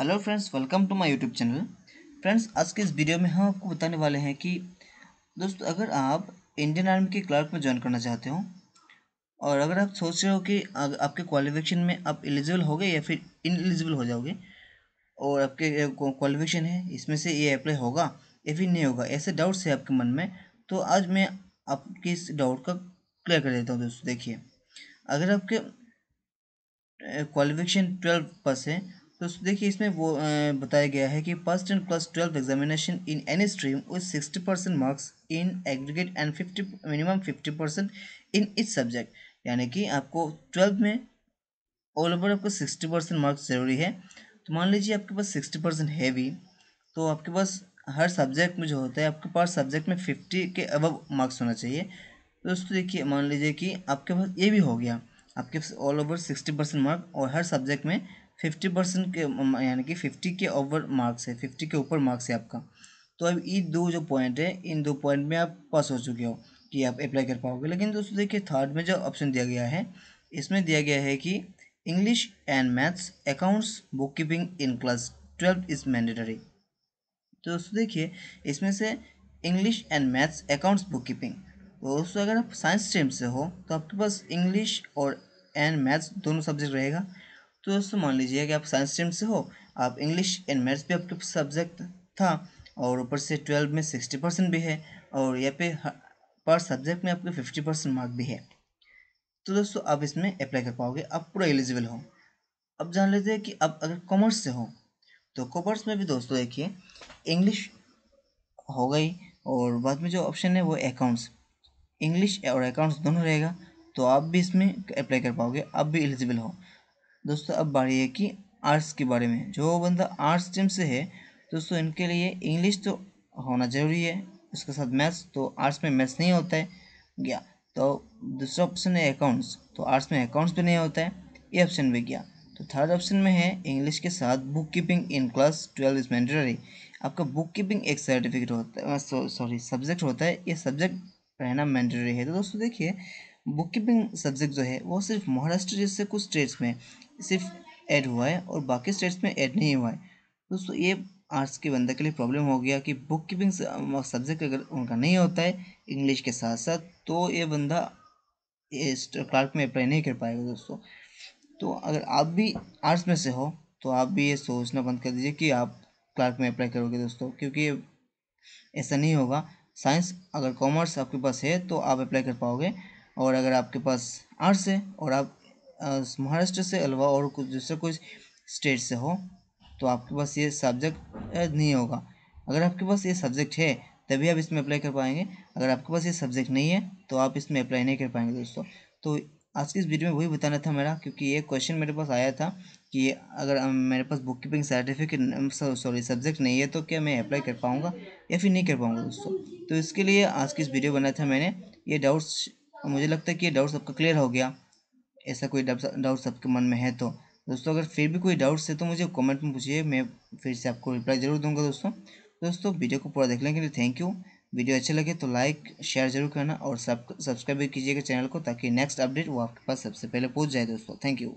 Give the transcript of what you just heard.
hello friends welcome to my YouTube channel friends आज के इस वीडियो में हम आपको बताने वाले हैं कि दोस्तों अगर आप इंडियन आर्मी के क्लर्क में ज्वाइन करना चाहते हो और अगर आप सोच रहे हो कि आपके क्वालिफिकेशन में आप एलिजिबल हो गए या फिर इन एलिजिबल हो जाओगे और आपके क्वालिफिकेशन है इसमें से ये अप्लाई होगा या फिर नहीं होगा ऐसे डाउट्स है आपके मन में तो आज मैं आपके इस डाउट का क्लियर कर देता हूँ दोस्तों देखिए अगर आपके क्वालिफिकेशन ट्वेल्व पास है तो देखिए इसमें वो बताया गया है कि first and plus twelfth examination in any stream with sixty percent marks in aggregate and fifty minimum fifty percent in each subject यानी कि आपको ट्वेल्व में ऑल ओवर आपको सिक्सटी परसेंट मार्क्स ज़रूरी है तो मान लीजिए आपके पास सिक्सटी परसेंट है भी तो आपके पास हर सब्जेक्ट में जो होता है आपके पास सब्जेक्ट में फिफ्टी के अबव मार्क्स होना चाहिए तो दोस्तों देखिए मान लीजिए कि आपके पास ये भी हो गया आपके पास all over sixty percent mark और हर सब्जेक्ट में फिफ्टी परसेंट के यानी कि फिफ्टी के ओवर मार्क्स है फिफ्टी के ऊपर मार्क्स है आपका तो अब ये दो जो पॉइंट है इन दो पॉइंट में आप पास हो चुके हो कि आप अप्लाई कर पाओगे लेकिन दोस्तों देखिए थर्ड में जो ऑप्शन दिया गया है इसमें दिया गया है कि English and maths accounts bookkeeping in class twelve is mandatory तो दोस्तों देखिए इसमें से English and maths accounts bookkeeping दोस्तों अगर आप साइंस स्ट्रीम से हो तो आपके पास इंग्लिश और एंड मैथ्स दोनों सब्जेक्ट रहेगा तो दोस्तों मान लीजिए कि आप साइंस स्ट्रीम से हो आप इंग्लिश एंड मैथ्स भी आपके सब्जेक्ट था और ऊपर से ट्वेल्व में सिक्सटी परसेंट भी है और यहाँ पे पर सब्जेक्ट में आपके फिफ्टी परसेंट मार्क भी है तो दोस्तों आप इसमें अप्लाई कर पाओगे आप पूरा एलिजिबल हो अब जान लेते हैं कि आप अगर कॉमर्स से हो तो कॉमर्स में भी दोस्तों देखिए इंग्लिश हो गई और बाद में जो ऑप्शन है वो अकाउंट्स इंग्लिश और अकाउंट्स दोनों रहेगा तो आप भी इसमें अप्लाई कर पाओगे आप भी एलिजिबल हो दोस्तों अब बारी है कि आर्ट्स के बारे में जो बंदा आर्ट्स स्ट्रीम से है दोस्तों इनके लिए इंग्लिश तो होना ज़रूरी है उसके साथ मैथ्स तो आर्ट्स में मैथ्स नहीं होता है गया तो दूसरा ऑप्शन है अकाउंट्स तो आर्ट्स में अकाउंट्स भी नहीं होता है ये ऑप्शन भी गया तो थर्ड ऑप्शन में है इंग्लिश के साथ bookkeeping in class twelve is mandatory आपका बुक कीपिंग एक सर्टिफिकेट होता है सॉरी सब्जेक्ट होता है ये सब्जेक्ट रहना मैंडेटरी है तो दोस्तों देखिए बुक कीपिंग सब्जेक्ट जो है वो सिर्फ महाराष्ट्र जैसे कुछ स्टेट्स में सिर्फ ऐड हुआ है और बाकी स्टेट्स में ऐड नहीं हुआ है दोस्तों ये आर्ट्स के बंदे के लिए प्रॉब्लम हो गया कि बुक कीपिंग सब्जेक्ट अगर उनका नहीं होता है इंग्लिश के साथ साथ तो ये बंदा क्लार्क में अप्लाई नहीं कर पाएगा दोस्तों तो अगर आप भी आर्ट्स में से हो तो आप भी ये सोचना बंद कर दीजिए कि आप क्लार्क में अप्लाई करोगे दोस्तों क्योंकि ऐसा नहीं होगा साइंस अगर कॉमर्स आपके पास है तो आप अप्लाई कर पाओगे और अगर आपके पास आर्ट्स है और आप महाराष्ट्र से अलावा और कुछ दूसरे कोई स्टेट से हो तो आपके पास ये सब्जेक्ट नहीं होगा अगर आपके पास ये सब्जेक्ट है तभी आप इसमें अप्लाई कर पाएंगे अगर आपके पास ये सब्जेक्ट नहीं है तो आप इसमें अप्लाई नहीं कर पाएंगे दोस्तों तो आज की इस वीडियो में वही बताना था मेरा क्योंकि ये क्वेश्चन मेरे पास आया था कि अगर मेरे पास bookkeeping certificate sorry subject नहीं है तो क्या मैं अप्लाई कर पाऊँगा या फिर नहीं कर पाऊँगा दोस्तों तो इसके लिए आज की इस वीडियो बनाया था मैंने ये डाउट्स और तो मुझे लगता है कि ये डाउट सबका क्लियर हो गया ऐसा कोई डाउट सबके मन में है तो दोस्तों अगर फिर भी कोई डाउट्स है तो मुझे कमेंट में पूछिए मैं फिर से आपको रिप्लाई ज़रूर दूंगा दोस्तों दोस्तों वीडियो को पूरा देखने के लिए थैंक यू वीडियो अच्छे लगे तो लाइक शेयर जरूर करना और सब सब्सक्राइब भी कीजिएगा चैनल को ताकि नेक्स्ट अपडेट वो आपके पास सबसे पहले पहुँच जाए दोस्तों थैंक यू